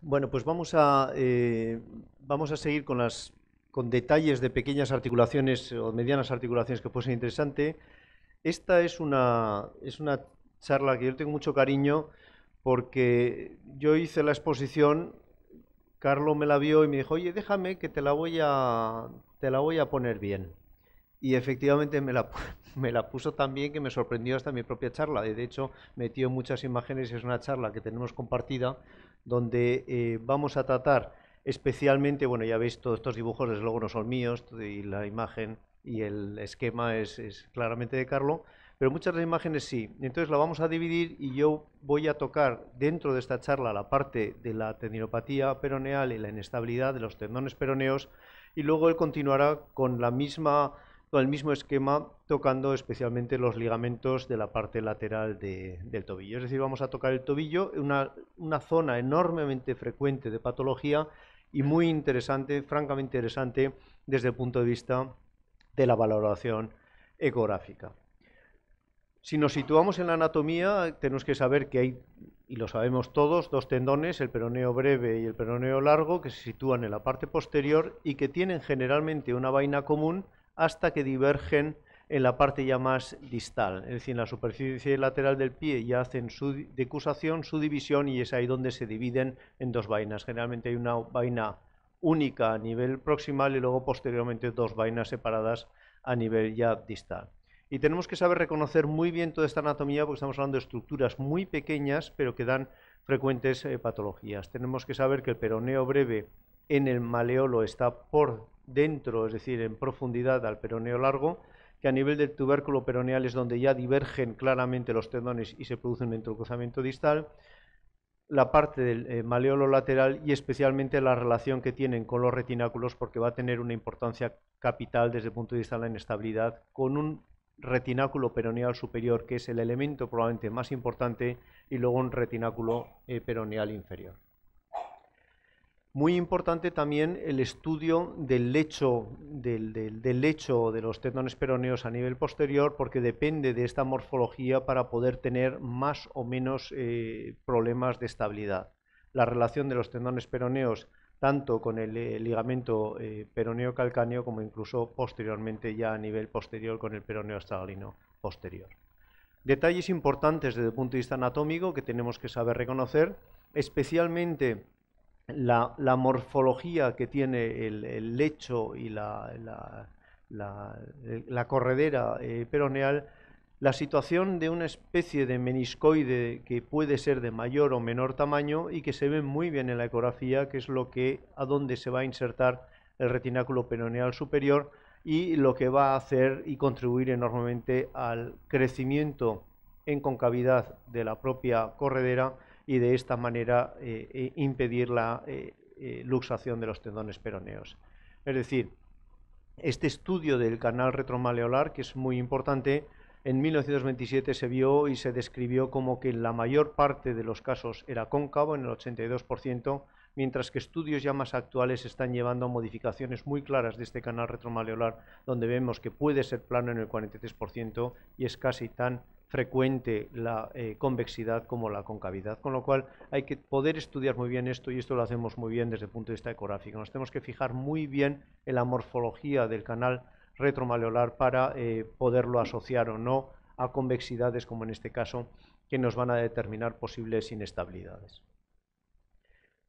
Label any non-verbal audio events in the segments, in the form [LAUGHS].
Bueno, pues vamos a, eh, vamos a seguir con, las, con detalles de pequeñas articulaciones o medianas articulaciones que fuesen interesante. Esta es una, es una charla que yo tengo mucho cariño porque yo hice la exposición, Carlos me la vio y me dijo, oye, déjame que te la voy a, te la voy a poner bien. Y efectivamente me la, [LAUGHS] puso tan bien que me sorprendió hasta mi propia charla. De hecho, metió muchas imágenes, y es una charla que tenemos compartida donde eh, vamos a tratar especialmente, bueno, ya veis todos estos dibujos, desde luego no son míos, y la imagen y el esquema es, es claramente de Carlo, pero muchas de las imágenes sí. Entonces la vamos a dividir y yo voy a tocar dentro de esta charla la parte de la tendinopatía peroneal y la inestabilidad de los tendones peroneos, y luego él continuará con la misma con el mismo esquema tocando especialmente los ligamentos de la parte lateral del tobillo. Es decir, vamos a tocar el tobillo, una zona enormemente frecuente de patología y muy interesante, francamente interesante, desde el punto de vista de la valoración ecográfica. Si nos situamos en la anatomía, tenemos que saber que hay, y lo sabemos todos, dos tendones, el peroneo breve y el peroneo largo, que se sitúan en la parte posterior y que tienen generalmente una vaina común hasta que divergen en la parte ya más distal, es decir, en la superficie lateral del pie ya hacen su decusación, su división y es ahí donde se dividen en dos vainas. Generalmente hay una vaina única a nivel proximal y luego posteriormente dos vainas separadas a nivel ya distal. Y tenemos que saber reconocer muy bien toda esta anatomía porque estamos hablando de estructuras muy pequeñas pero que dan frecuentes eh, patologías. Tenemos que saber que el peroneo breve en el maleolo está por dentro, es decir, en profundidad al peroneo largo, que a nivel del tubérculo peroneal es donde ya divergen claramente los tendones y se produce un entrecruzamiento distal, la parte del eh, maleolo lateral y especialmente la relación que tienen con los retináculos porque va a tener una importancia capital desde el punto de vista de la inestabilidad con un retináculo peroneal superior que es el elemento probablemente más importante y luego un retináculo eh, peroneal inferior. Muy importante también el estudio del lecho, del, lecho de los tendones peroneos a nivel posterior, porque depende de esta morfología para poder tener más o menos eh, problemas de estabilidad. La relación de los tendones peroneos tanto con el, eh, ligamento eh, peroneo calcáneo como incluso posteriormente ya a nivel posterior con el peroneo estragalino posterior. Detalles importantes desde el punto de vista anatómico que tenemos que saber reconocer, especialmente la, morfología que tiene el, lecho y la, corredera eh, peroneal, la situación de una especie de meniscoide que puede ser de mayor o menor tamaño y que se ve muy bien en la ecografía, que es lo que a dónde se va a insertar el retináculo peroneal superior y lo que va a hacer y contribuir enormemente al crecimiento en concavidad de la propia corredera y de esta manera eh, eh, impedir la eh, luxación de los tendones peroneos. Es decir, este estudio del canal retromaleolar, que es muy importante, en 1927 se vio y se describió como que la mayor parte de los casos era cóncavo, en el 82%, mientras que estudios ya más actuales están llevando a modificaciones muy claras de este canal retromaleolar, donde vemos que puede ser plano en el 43% y es casi tan frecuente la eh, convexidad como la concavidad, con lo cual hay que poder estudiar muy bien esto y esto lo hacemos muy bien desde el punto de vista ecográfico. Nos tenemos que fijar muy bien en la morfología del canal retromaleolar para eh, poderlo asociar o no a convexidades como en este caso que nos van a determinar posibles inestabilidades.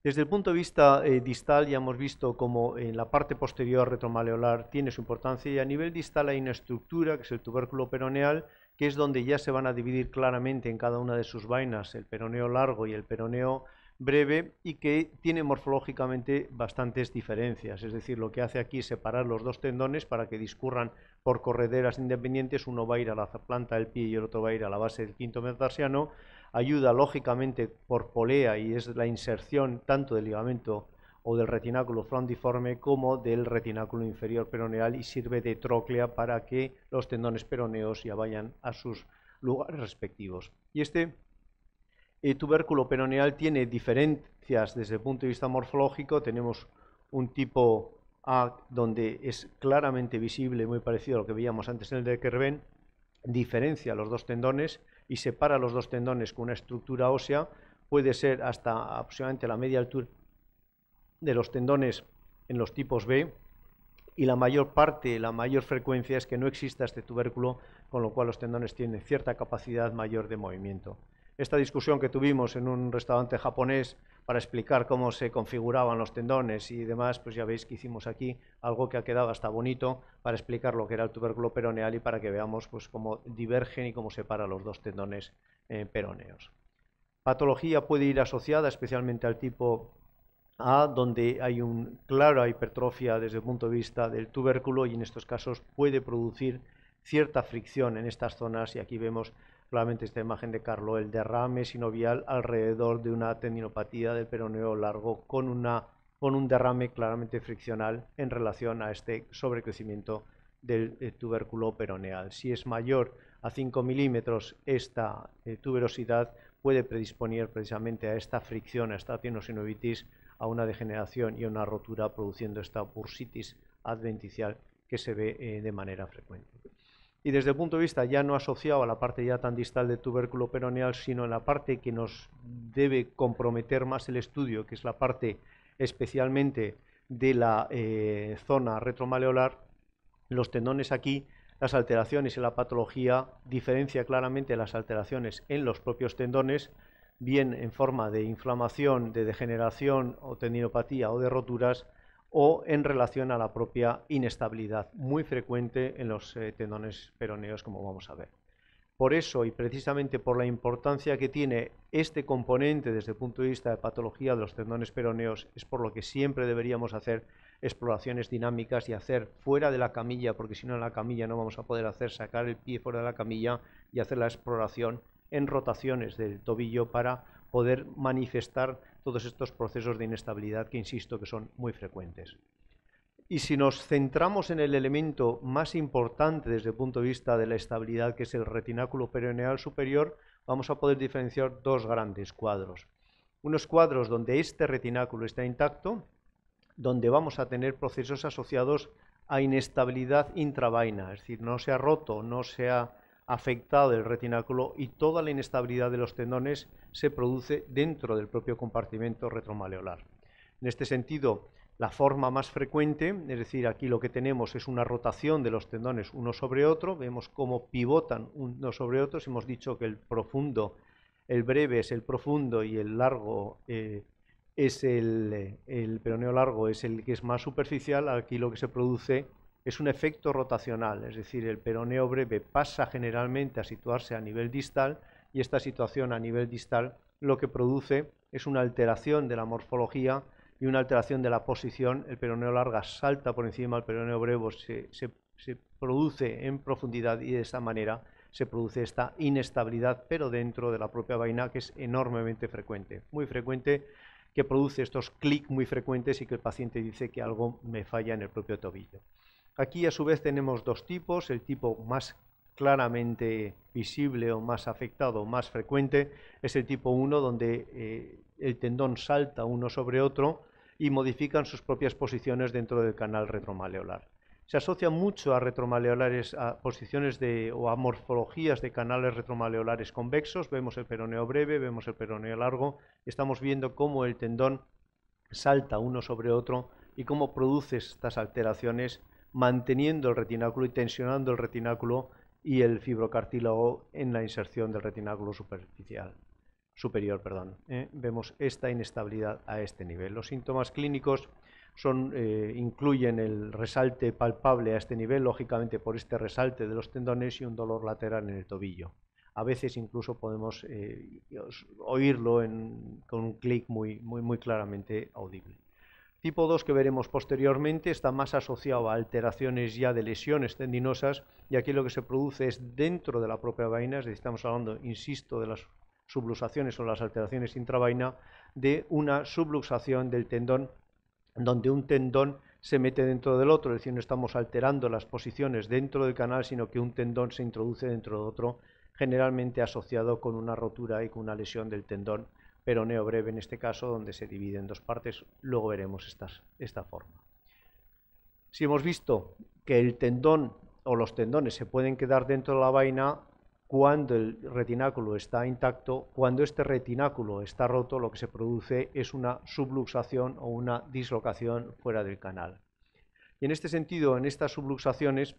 Desde el punto de vista eh, distal ya hemos visto cómo en la parte posterior retromaleolar tiene su importancia y a nivel distal hay una estructura que es el tubérculo peroneal que es donde ya se van a dividir claramente en cada una de sus vainas el peroneo largo y el peroneo breve y que tiene morfológicamente bastantes diferencias. Es decir, lo que hace aquí es separar los dos tendones para que discurran por correderas independientes. Uno va a ir a la planta del pie y el otro va a ir a la base del quinto metatarsiano. Ayuda lógicamente por polea y es la inserción tanto del ligamento o del retináculo frondiforme como del retináculo inferior peroneal y sirve de tróclea para que los tendones peroneos ya vayan a sus lugares respectivos. Y este eh, tubérculo peroneal tiene diferencias desde el punto de vista morfológico. Tenemos un tipo A donde es claramente visible, muy parecido a lo que veíamos antes en el de Kerben, diferencia los dos tendones y separa los dos tendones con una estructura ósea, puede ser hasta aproximadamente la media altura de los tendones en los tipos B y la mayor parte, la mayor frecuencia es que no exista este tubérculo, con lo cual los tendones tienen cierta capacidad mayor de movimiento. Esta discusión que tuvimos en un restaurante japonés para explicar cómo se configuraban los tendones y demás, pues ya veis que hicimos aquí algo que ha quedado hasta bonito para explicar lo que era el tubérculo peroneal y para que veamos pues, cómo divergen y cómo separan los dos tendones eh, peroneos. Patología puede ir asociada especialmente al tipo a donde hay una clara hipertrofia desde el punto de vista del tubérculo y en estos casos puede producir cierta fricción en estas zonas y aquí vemos claramente esta imagen de Carlo, el derrame sinovial alrededor de una tendinopatía del peroneo largo con, una, con un derrame claramente friccional en relación a este sobrecrecimiento del eh, tubérculo peroneal. Si es mayor a 5 milímetros esta eh, tuberosidad puede predisponer precisamente a esta fricción, a esta tenosinovitis a una degeneración y una rotura produciendo esta bursitis adventicial que se ve eh, de manera frecuente. Y desde el punto de vista ya no asociado a la parte ya tan distal del tubérculo peroneal, sino en la parte que nos debe comprometer más el estudio, que es la parte especialmente de la eh, zona retromaleolar, los tendones aquí, las alteraciones en la patología diferencia claramente las alteraciones en los propios tendones bien en forma de inflamación, de degeneración o tendinopatía o de roturas, o en relación a la propia inestabilidad, muy frecuente en los eh, tendones peroneos, como vamos a ver. Por eso y precisamente por la importancia que tiene este componente desde el punto de vista de patología de los tendones peroneos, es por lo que siempre deberíamos hacer exploraciones dinámicas y hacer fuera de la camilla, porque si no en la camilla no vamos a poder hacer sacar el pie fuera de la camilla y hacer la exploración en rotaciones del tobillo para poder manifestar todos estos procesos de inestabilidad que, insisto, que son muy frecuentes. Y si nos centramos en el elemento más importante desde el punto de vista de la estabilidad, que es el retináculo peroneal superior, vamos a poder diferenciar dos grandes cuadros. Unos cuadros donde este retináculo está intacto, donde vamos a tener procesos asociados a inestabilidad intravaina, es decir, no se ha roto, no se ha afectado el retináculo y toda la inestabilidad de los tendones se produce dentro del propio compartimento retromaleolar. En este sentido, la forma más frecuente, es decir, aquí lo que tenemos es una rotación de los tendones uno sobre otro, vemos cómo pivotan uno sobre otro. hemos dicho que el profundo, el breve es el profundo y el largo eh, es el, eh, el peroneo largo es el que es más superficial, aquí lo que se produce es un efecto rotacional, es decir, el peroneo breve pasa generalmente a situarse a nivel distal y esta situación a nivel distal lo que produce es una alteración de la morfología y una alteración de la posición. El peroneo larga salta por encima, del peroneo breve se, produce en profundidad y de esta manera se produce esta inestabilidad, pero dentro de la propia vaina, que es enormemente frecuente, muy frecuente, que produce estos clics muy frecuentes y que el paciente dice que algo me falla en el propio tobillo. Aquí a su vez tenemos dos tipos, el tipo más claramente visible o más afectado, o más frecuente, es el tipo 1 donde eh, el tendón salta uno sobre otro y modifican sus propias posiciones dentro del canal retromaleolar. Se asocia mucho a retromaleolares, posiciones o a morfologías de canales retromaleolares convexos. Vemos el peroneo breve, vemos el peroneo largo. Estamos viendo cómo el tendón salta uno sobre otro y cómo produce estas alteraciones manteniendo el retináculo y tensionando el retináculo y el fibrocartílago en la inserción del retináculo superficial superior, perdón. ¿eh? Vemos esta inestabilidad a este nivel. Los síntomas clínicos eh, incluyen el resalte palpable a este nivel, lógicamente por este resalte de los tendones y un dolor lateral en el tobillo. A veces incluso podemos eh, oírlo con un clic muy, muy, muy claramente audible. Tipo 2, que veremos posteriormente, está más asociado a alteraciones ya de lesiones tendinosas y aquí lo que se produce es dentro de la propia vaina, es decir, estamos hablando, insisto, de las subluxaciones o las alteraciones intravaina, de una subluxación del tendón, donde un tendón se mete dentro del otro, es decir, no estamos alterando las posiciones dentro del canal, sino que un tendón se introduce dentro de otro, generalmente asociado con una rotura y con una lesión del tendón pero breve en este caso, donde se divide en dos partes. Luego veremos esta forma. Si hemos visto que el tendón o los tendones se pueden quedar dentro de la vaina cuando el retináculo está intacto, cuando este retináculo está roto, lo que se produce es una subluxación o una dislocación fuera del canal. Y en este sentido, en estas subluxaciones,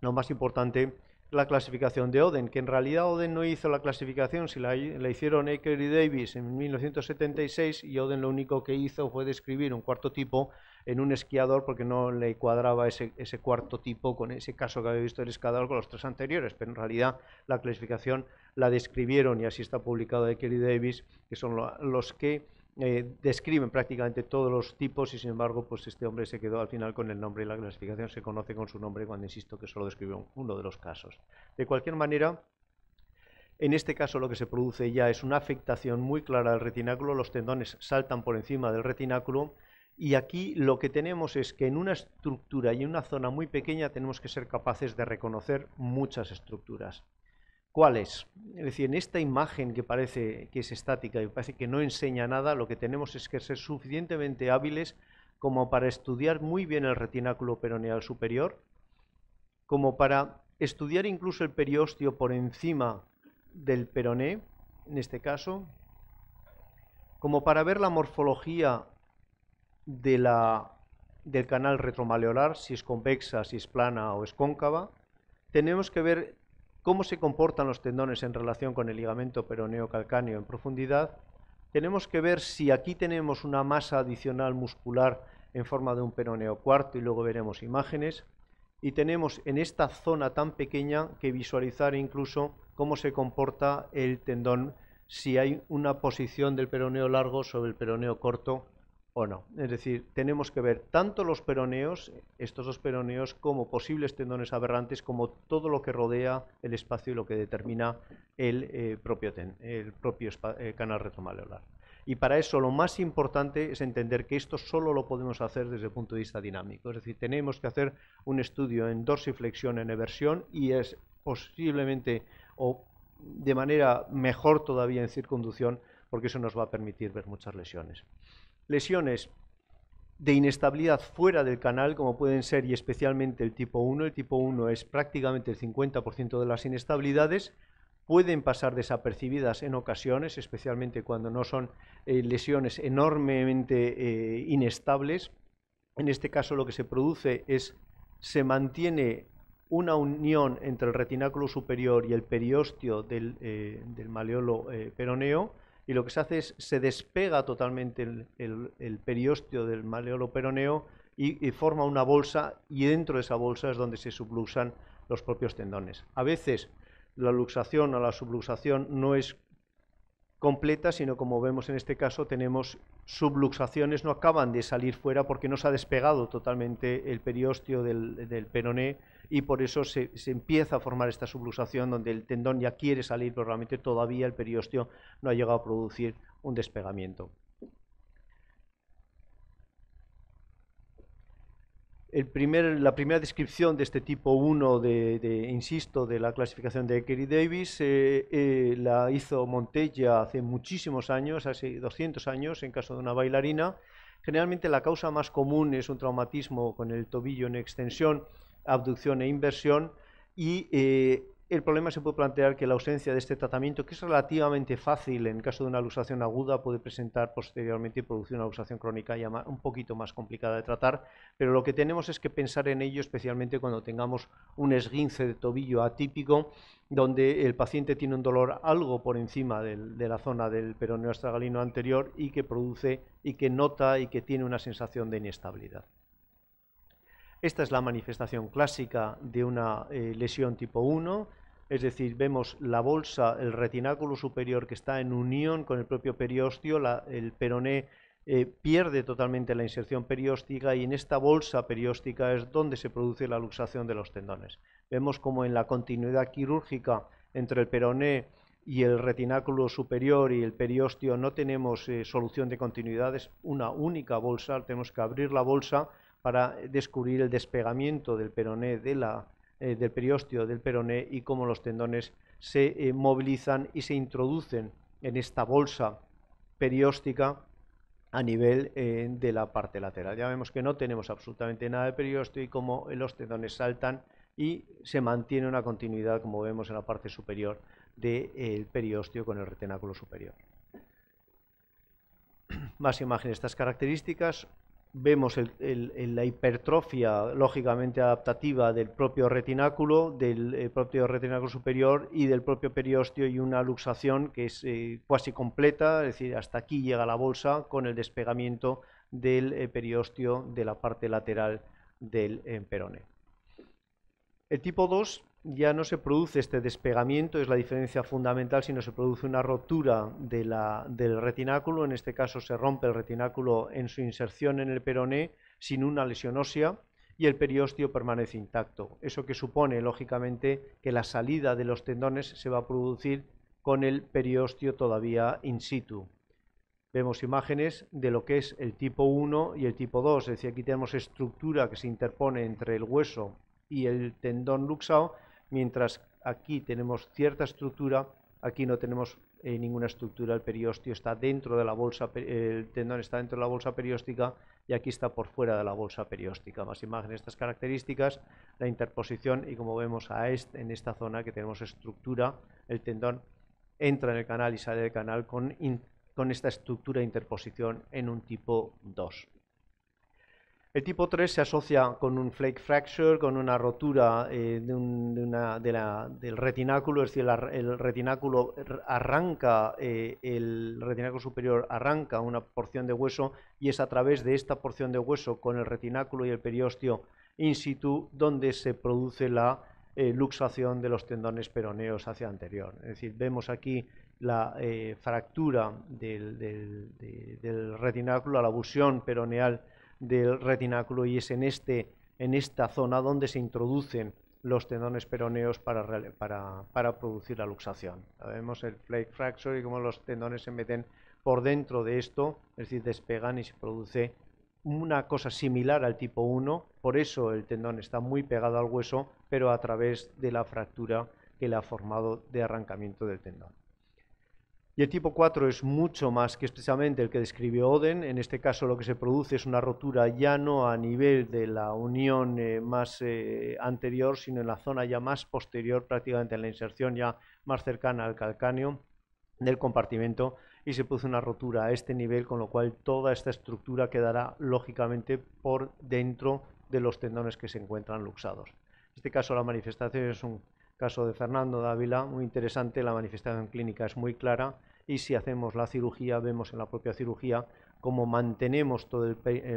lo más importante la clasificación de Oden, que en realidad Oden no hizo la clasificación, si la, hicieron Aker y Davis en 1976 y Oden lo único que hizo fue describir un cuarto tipo en un esquiador porque no le cuadraba ese, ese cuarto tipo con ese caso que había visto el esquiador con los tres anteriores, pero en realidad la clasificación la describieron y así está publicado de y Davis, que son los que eh, describen prácticamente todos los tipos y sin embargo pues este hombre se quedó al final con el nombre y la clasificación se conoce con su nombre cuando insisto que solo describió uno de los casos. De cualquier manera, en este caso lo que se produce ya es una afectación muy clara del retináculo, los tendones saltan por encima del retináculo y aquí lo que tenemos es que en una estructura y en una zona muy pequeña tenemos que ser capaces de reconocer muchas estructuras. ¿Cuáles? Es decir, en esta imagen que parece que es estática y parece que no enseña nada, lo que tenemos es que ser suficientemente hábiles como para estudiar muy bien el retináculo peroneal superior, como para estudiar incluso el periósteo por encima del peroné, en este caso, como para ver la morfología de la, del canal retromaleolar, si es convexa, si es plana o es cóncava, tenemos que ver cómo se comportan los tendones en relación con el ligamento peroneo calcáneo en profundidad, tenemos que ver si aquí tenemos una masa adicional muscular en forma de un peroneo cuarto y luego veremos imágenes. Y tenemos en esta zona tan pequeña que visualizar incluso cómo se comporta el tendón si hay una posición del peroneo largo sobre el peroneo corto o no. Es decir, tenemos que ver tanto los peroneos, estos dos peroneos, como posibles tendones aberrantes, como todo lo que rodea el espacio y lo que determina el eh, propio, eh, canal retromaleolar. Y para eso lo más importante es entender que esto solo lo podemos hacer desde el punto de vista dinámico. Es decir, tenemos que hacer un estudio en dorsiflexión, en eversión, y es posiblemente o de manera mejor todavía en circunducción, porque eso nos va a permitir ver muchas lesiones lesiones de inestabilidad fuera del canal, como pueden ser y especialmente el tipo 1. El tipo 1 es prácticamente el 50% de las inestabilidades. Pueden pasar desapercibidas en ocasiones, especialmente cuando no son eh, lesiones enormemente eh, inestables. En este caso lo que se produce es, se mantiene una unión entre el retináculo superior y el periósteo del, eh, del maleolo peroneo, y lo que se hace es se despega totalmente el, el, periósteo del maleolo peroneo y, forma una bolsa y dentro de esa bolsa es donde se subluxan los propios tendones. A veces la luxación o la subluxación no es completa, sino como vemos en este caso tenemos subluxaciones, no acaban de salir fuera porque no se ha despegado totalmente el periósteo del, del peroné y por eso se, empieza a formar esta subluxación donde el tendón ya quiere salir, pero realmente todavía el periosteo no ha llegado a producir un despegamiento. la primera descripción de este tipo 1, de, insisto, de la clasificación de Kerry Davis, eh, eh, la hizo Montella hace muchísimos años, hace 200 años, en caso de una bailarina. Generalmente la causa más común es un traumatismo con el tobillo en extensión abducción e inversión y eh, el problema se puede plantear que la ausencia de este tratamiento, que es relativamente fácil en caso de una luxación aguda, puede presentar posteriormente y producir una luxación crónica ya un poquito más complicada de tratar, pero lo que tenemos es que pensar en ello especialmente cuando tengamos un esguince de tobillo atípico, donde el paciente tiene un dolor algo por encima de la zona del peroneo astragalino anterior y que produce y que nota y que tiene una sensación de inestabilidad. Esta es la manifestación clásica de una eh, lesión tipo 1, es decir, vemos la bolsa, el retináculo superior que está en unión con el propio periósteo, el peroné eh, pierde totalmente la inserción perióstica y en esta bolsa perióstica es donde se produce la luxación de los tendones. Vemos como en la continuidad quirúrgica entre el peroné y el retináculo superior y el periósteo no tenemos eh, solución de continuidad, es una única bolsa, tenemos que abrir la bolsa para descubrir el despegamiento del peroné de la, eh, del periósteo del peroné y cómo los tendones se eh, movilizan y se introducen en esta bolsa perióstica a nivel eh, de la parte lateral. Ya vemos que no tenemos absolutamente nada de periósteo y cómo los tendones saltan y se mantiene una continuidad, como vemos en la parte superior del periósteo con el retenáculo superior. [CLEARS THROAT] Más imágenes de estas características vemos la hipertrofia lógicamente adaptativa del propio retináculo, del eh, propio retináculo superior y del propio periósteo y una luxación que es eh, cuasi casi completa, es decir, hasta aquí llega la bolsa con el despegamiento del periostio eh, periósteo de la parte lateral del emperone El tipo 2 ya no se produce este despegamiento, es la diferencia fundamental, sino se produce una rotura del retináculo, en este caso se rompe el retináculo en su inserción en el peroné sin una lesión ósea y el periósteo permanece intacto. Eso que supone, lógicamente, que la salida de los tendones se va a producir con el periósteo todavía in situ. Vemos imágenes de lo que es el tipo 1 y el tipo 2, es decir, aquí tenemos estructura que se interpone entre el hueso y el tendón luxado mientras aquí tenemos cierta estructura, aquí no tenemos eh, ninguna estructura, el periósteo está dentro de la bolsa, el tendón está dentro de la bolsa perióstica y aquí está por fuera de la bolsa perióstica. Más imágenes, estas características, la interposición y como vemos en esta zona que tenemos estructura, el tendón entra en el canal y sale del canal con, con esta estructura de interposición en un tipo 2. El tipo 3 se asocia con un flake fracture, con una rotura eh, de del retináculo, es decir, el retináculo arranca, eh, el retináculo superior arranca una porción de hueso y es a través de esta porción de hueso con el retináculo y el periósteo in situ donde se produce la eh, luxación de los tendones peroneos hacia anterior. Es decir, vemos aquí la fractura del, del retináculo, la abusión peroneal del retináculo y es en, este, en esta zona donde se introducen los tendones peroneos para, producir la luxación. vemos el flake fracture y cómo los tendones se meten por dentro de esto, es decir, despegan y se produce una cosa similar al tipo 1, por eso el tendón está muy pegado al hueso, pero a través de la fractura que le ha formado de arrancamiento del tendón. Y el tipo 4 es mucho más que expresamente el que describió Oden. En este caso lo que se produce es una rotura ya no a nivel de la unión eh, más eh, anterior, sino en la zona ya más posterior, prácticamente en la inserción ya más cercana al calcáneo del compartimento y se produce una rotura a este nivel, con lo cual toda esta estructura quedará lógicamente por dentro de los tendones que se encuentran luxados. En este caso la manifestación es un Caso de Fernando Dávila, muy interesante, la manifestación clínica es muy clara y si hacemos la cirugía, vemos en la propia cirugía cómo mantenemos todo el,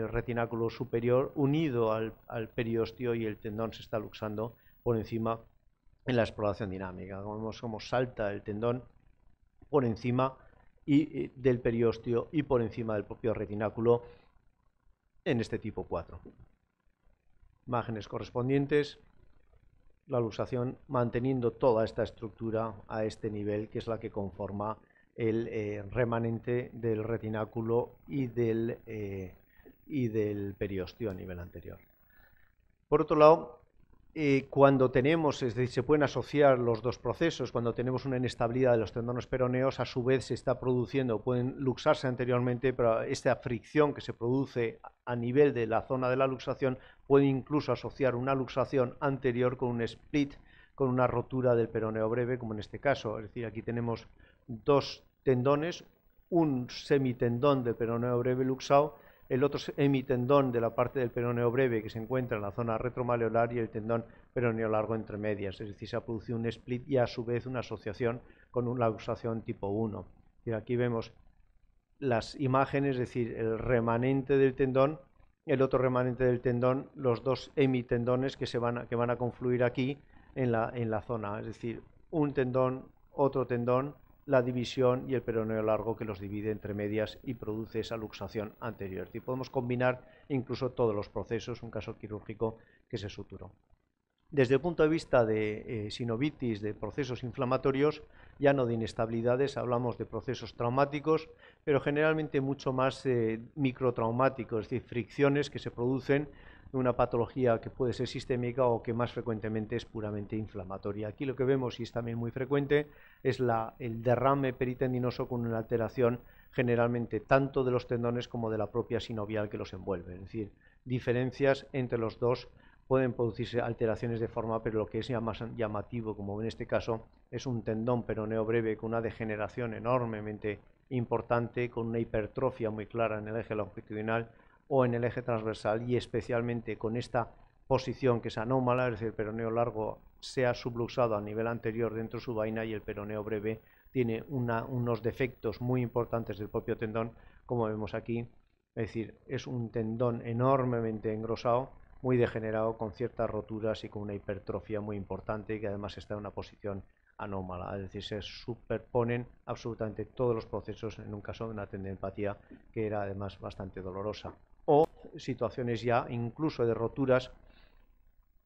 retináculo superior unido al, al y el tendón se está luxando por encima en la exploración dinámica. vemos cómo salta el tendón por encima y, eh, del periósteo y por encima del propio retináculo en este tipo 4. Imágenes correspondientes la luxación manteniendo toda esta estructura a este nivel que es la que conforma el eh, remanente del retináculo y del, eh, y del periosteo a nivel anterior. Por otro lado, eh, cuando tenemos, es decir, se pueden asociar los dos procesos, cuando tenemos una inestabilidad de los tendones peroneos, a su vez se está produciendo, pueden luxarse anteriormente, pero esta fricción que se produce a nivel de la zona de la luxación puede incluso asociar una luxación anterior con un split, con una rotura del peroneo breve, como en este caso. Es decir, aquí tenemos dos tendones, un semitendón del peroneo breve luxado el otro hemitendón de la parte del peroneo breve que se encuentra en la zona retromaleolar y el tendón peroneo largo entre medias. Es decir, se ha producido un split y a su vez una asociación con una luxación tipo 1. Y aquí vemos las imágenes, es decir, el remanente del tendón, el otro remanente del tendón, los dos hemitendones que, se van, a, que van a confluir aquí en la zona. Es decir, un tendón, otro tendón, la división y el peroneo largo que los divide entre medias y produce esa luxación anterior. Y podemos combinar incluso todos los procesos, un caso quirúrgico que se suturó. Desde el punto de vista de eh, sinovitis, de procesos inflamatorios, ya no de inestabilidades, hablamos de procesos traumáticos, pero generalmente mucho más eh, microtraumáticos, es decir, fricciones que se producen una patología que puede ser sistémica o que más frecuentemente es puramente inflamatoria. Aquí lo que vemos, y es también muy frecuente, es el derrame peritendinoso con una alteración generalmente tanto de los tendones como de la propia sinovial que los envuelve. Es decir, diferencias entre los dos pueden producirse alteraciones de forma, pero lo que es más llamativo, como en este caso, es un tendón peroneo breve con una degeneración enormemente importante, con una hipertrofia muy clara en el eje longitudinal o en el eje transversal y especialmente con esta posición que es anómala, es decir, el peroneo largo se ha subluxado a nivel anterior dentro de su vaina y el peroneo breve tiene unos defectos muy importantes del propio tendón, como vemos aquí. Es decir, es un tendón enormemente engrosado, muy degenerado, con ciertas roturas y con una hipertrofia muy importante y que además está en una posición anómala. Es decir, se superponen absolutamente todos los procesos en un caso de una tendinopatía que era además bastante dolorosa situaciones ya incluso de roturas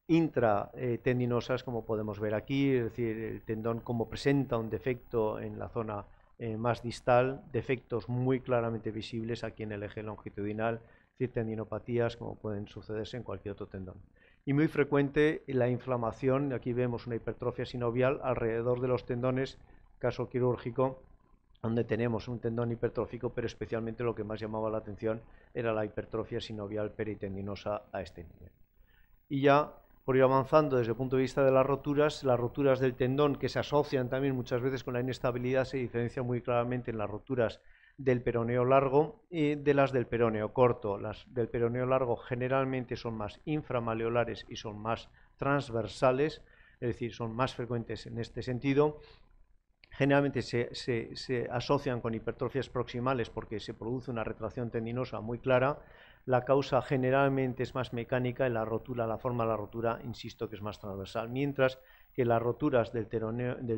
intratendinosas, eh, como podemos ver aquí, es decir, el tendón como presenta un defecto en la zona eh, más distal, defectos muy claramente visibles aquí en el eje longitudinal, es decir, tendinopatías como pueden sucederse en cualquier otro tendón. Y muy frecuente la inflamación, aquí vemos una hipertrofia sinovial alrededor de los tendones, caso quirúrgico, donde tenemos un tendón hipertrófico, pero especialmente lo que más llamaba la atención era la hipertrofia sinovial peritendinosa a este nivel. Y ya por ir avanzando desde el punto de vista de las roturas, las roturas del tendón que se asocian también muchas veces con la inestabilidad se diferencian muy claramente en las roturas del peroneo largo y de las del peroneo corto. Las del peroneo largo generalmente son más inframaleolares y son más transversales, es decir, son más frecuentes en este sentido, generalmente se, asocian con hipertrofias proximales porque se produce una retracción tendinosa muy clara. La causa generalmente es más mecánica y la rotura, la forma de la rotura, insisto, que es más transversal, mientras que las roturas del,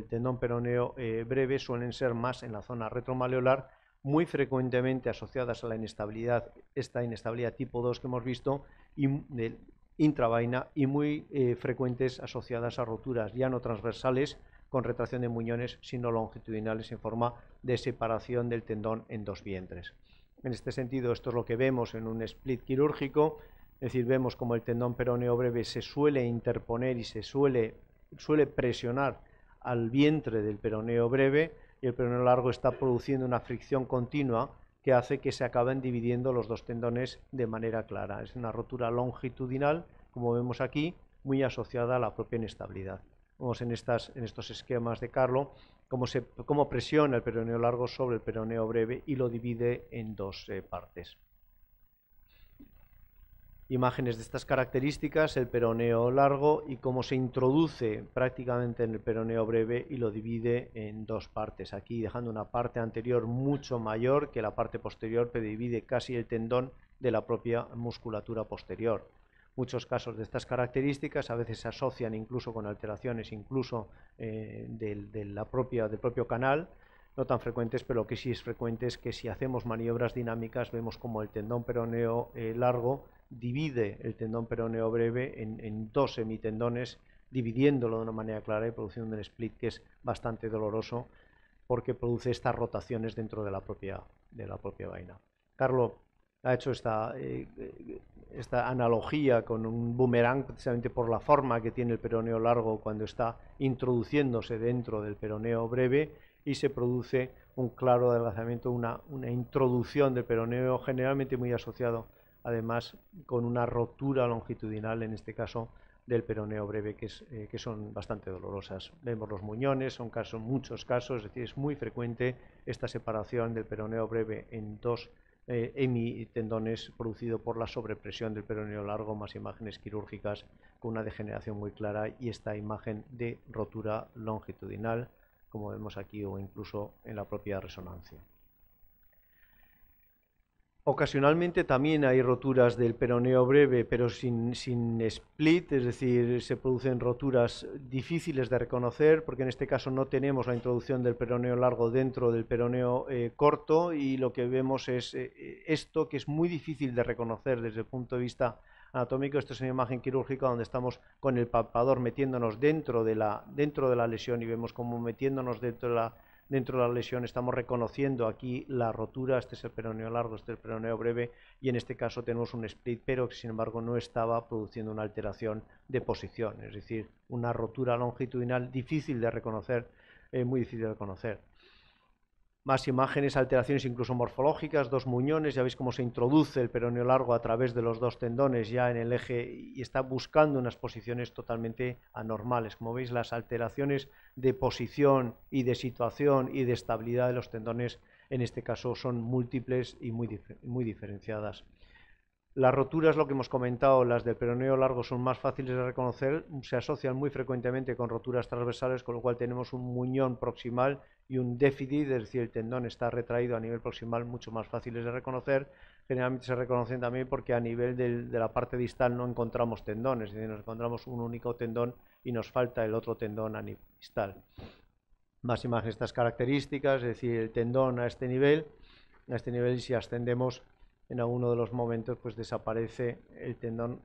tendón peroneo eh, breve suelen ser más en la zona retromaleolar, muy frecuentemente asociadas a la inestabilidad, esta inestabilidad tipo 2 que hemos visto, y, de, y muy eh, frecuentes asociadas a roturas ya no transversales, con retracción de muñones sino longitudinales en forma de separación del tendón en dos vientres. En este sentido, esto es lo que vemos en un split quirúrgico, es decir, vemos como el tendón peroneo breve se suele interponer y se suele, suele presionar al vientre del peroneo breve y el peroneo largo está produciendo una fricción continua que hace que se acaben dividiendo los dos tendones de manera clara. Es una rotura longitudinal, como vemos aquí, muy asociada a la propia inestabilidad en, estos esquemas de Carlo, cómo, presiona el peroneo largo sobre el peroneo breve y lo divide en dos eh, partes. Imágenes de estas características, el peroneo largo y cómo se introduce prácticamente en el peroneo breve y lo divide en dos partes. Aquí dejando una parte anterior mucho mayor que la parte posterior, pero divide casi el tendón de la propia musculatura posterior muchos casos de estas características, a veces se asocian incluso con alteraciones incluso eh, del, de la propia, del propio canal, no tan frecuentes, pero lo que sí es frecuente es que si hacemos maniobras dinámicas vemos como el tendón peroneo eh, largo divide el tendón peroneo breve en, dos semitendones, dividiéndolo de una manera clara y produciendo un split que es bastante doloroso porque produce estas rotaciones dentro de la propia, de la propia vaina. Carlos, ha hecho esta, eh, esta analogía con un boomerang precisamente por la forma que tiene el peroneo largo cuando está introduciéndose dentro del peroneo breve y se produce un claro adelgazamiento, una, una introducción del peroneo generalmente muy asociado además con una rotura longitudinal, en este caso del peroneo breve, que, eh, que son bastante dolorosas. Vemos los muñones, son casos, muchos casos, es decir, es muy frecuente esta separación del peroneo breve en dos eh, tendones producido por la sobrepresión del peroneo largo, más imágenes quirúrgicas con una degeneración muy clara y esta imagen de rotura longitudinal, como vemos aquí o incluso en la propia resonancia. Ocasionalmente también hay roturas del peroneo breve, pero sin, sin, split, es decir, se producen roturas difíciles de reconocer, porque en este caso no tenemos la introducción del peroneo largo dentro del peroneo eh, corto y lo que vemos es eh, esto que es muy difícil de reconocer desde el punto de vista anatómico. Esto es una imagen quirúrgica donde estamos con el palpador metiéndonos dentro de la, dentro de la lesión y vemos como metiéndonos dentro de la dentro de la lesión estamos reconociendo aquí la rotura, este es el peroneo largo, este es el peroneo breve y en este caso tenemos un split pero que sin embargo no estaba produciendo una alteración de posición, es decir, una rotura longitudinal difícil de reconocer, eh, muy difícil de reconocer más imágenes, alteraciones incluso morfológicas, dos muñones, ya veis cómo se introduce el peroneo largo a través de los dos tendones ya en el eje y está buscando unas posiciones totalmente anormales. Como veis, las alteraciones de posición y de situación y de estabilidad de los tendones en este caso son múltiples y muy, muy diferenciadas. Las roturas, lo que hemos comentado, las del peroneo largo son más fáciles de reconocer, se asocian muy frecuentemente con roturas transversales, con lo cual tenemos un muñón proximal y un déficit, es decir, el tendón está retraído a nivel proximal, mucho más fáciles de reconocer. Generalmente se reconocen también porque a nivel de la parte distal no encontramos tendones, es decir, nos encontramos un único tendón y nos falta el otro tendón a nivel distal. Más imágenes de estas características, es decir, el tendón a este nivel, a este nivel si ascendemos en alguno de los momentos pues desaparece el tendón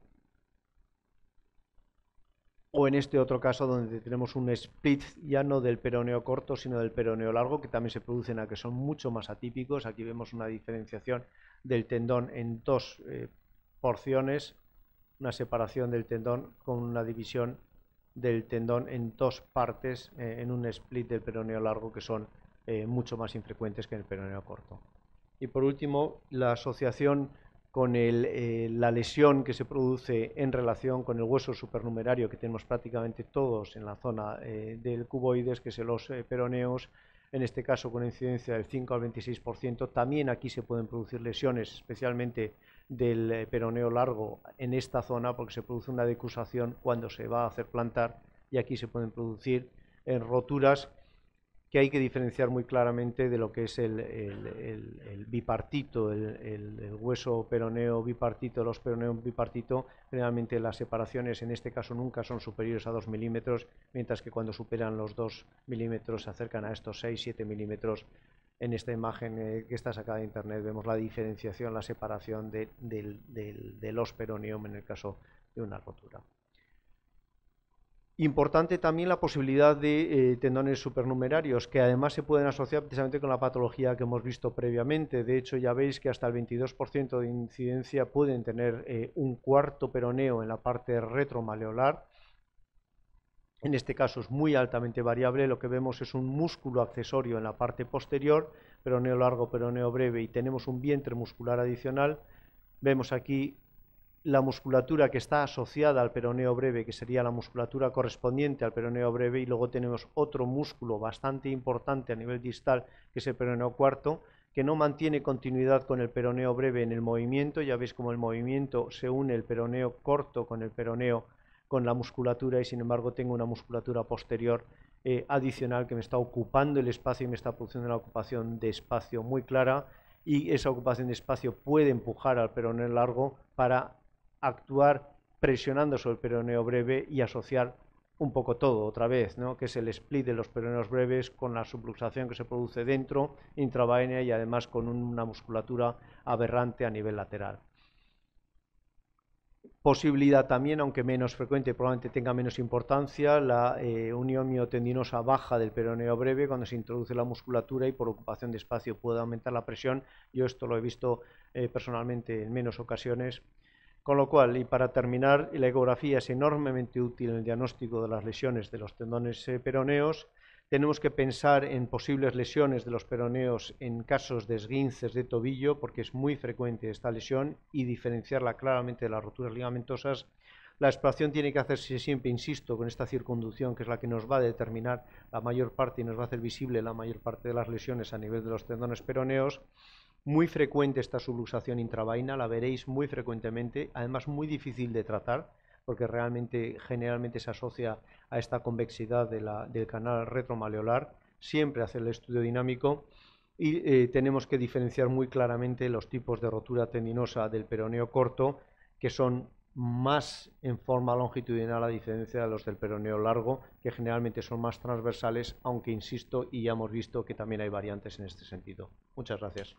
o en este otro caso donde tenemos un split ya no del peroneo corto sino del peroneo largo que también se producen a que son mucho más atípicos aquí vemos una diferenciación del tendón en dos eh, porciones una separación del tendón con una división del tendón en dos partes eh, en un split del peroneo largo que son eh, mucho más infrecuentes que en el peroneo corto y por último la asociación con eh, la lesión que se produce en relación con el hueso supernumerario que tenemos prácticamente todos en la zona eh, del cuboides, que son los eh, peroneos, en este caso con incidencia del 5 al 26%. También aquí se pueden producir lesiones, especialmente del peroneo largo en esta zona, porque se produce una decusación cuando se va a hacer plantar y aquí se pueden producir roturas que hay que diferenciar muy claramente de lo que es el, bipartito, el, hueso peroneo bipartito, los peroneos bipartito, generalmente las separaciones en este caso nunca son superiores a 2 milímetros, mientras que cuando superan los 2 milímetros se acercan a estos 6-7 milímetros. En esta imagen eh, que está sacada de internet vemos la diferenciación, la separación de, del, del, en el caso de una rotura. Importante también la posibilidad de eh, tendones supernumerarios, que además se pueden asociar precisamente con la patología que hemos visto previamente. De hecho, ya veis que hasta el 22% de incidencia pueden tener eh, un cuarto peroneo en la parte retromaleolar. En este caso es muy altamente variable, lo que vemos es un músculo accesorio en la parte posterior, peroneo largo, peroneo breve, y tenemos un vientre muscular adicional. Vemos aquí la musculatura que está asociada al peroneo breve, que sería la musculatura correspondiente al peroneo breve, y luego tenemos otro músculo bastante importante a nivel distal, que es el peroneo cuarto, que no mantiene continuidad con el peroneo breve en el movimiento. Ya veis como el movimiento se une el peroneo corto con el peroneo con la musculatura y sin embargo tengo una musculatura posterior eh, adicional que me está ocupando el espacio y me está produciendo una ocupación de espacio muy clara y esa ocupación de espacio puede empujar al peroneo largo para actuar presionando sobre el peroneo breve y asociar un poco todo otra vez, ¿no? que es el split de los peroneos breves con la subluxación que se produce dentro, intrabaenia y además con una musculatura aberrante a nivel lateral. Posibilidad también, aunque menos frecuente, probablemente tenga menos importancia, la eh, unión miotendinosa baja del peroneo breve cuando se introduce la musculatura y por ocupación de espacio puede aumentar la presión. Yo esto lo he visto eh, personalmente en menos ocasiones con lo cual, y para terminar, la ecografía es enormemente útil en el diagnóstico de las lesiones de los tendones eh, peroneos. Tenemos que pensar en posibles lesiones de los peroneos en casos de esguinces de tobillo, porque es muy frecuente esta lesión, y diferenciarla claramente de las roturas ligamentosas. La exploración tiene que hacerse siempre, insisto, con esta circunducción, que es la que nos va a determinar la mayor parte y nos va a hacer visible la mayor parte de las lesiones a nivel de los tendones peroneos. Muy frecuente esta subluxación intravaina, la veréis muy frecuentemente, además muy difícil de tratar porque realmente generalmente se asocia a esta convexidad del canal retromaleolar, siempre hace el estudio dinámico y eh, tenemos que diferenciar muy claramente los tipos de rotura tendinosa del peroneo corto, que son más en forma longitudinal a diferencia de los del peroneo largo, que generalmente son más transversales, aunque insisto y ya hemos visto que también hay variantes en este sentido. Muchas gracias.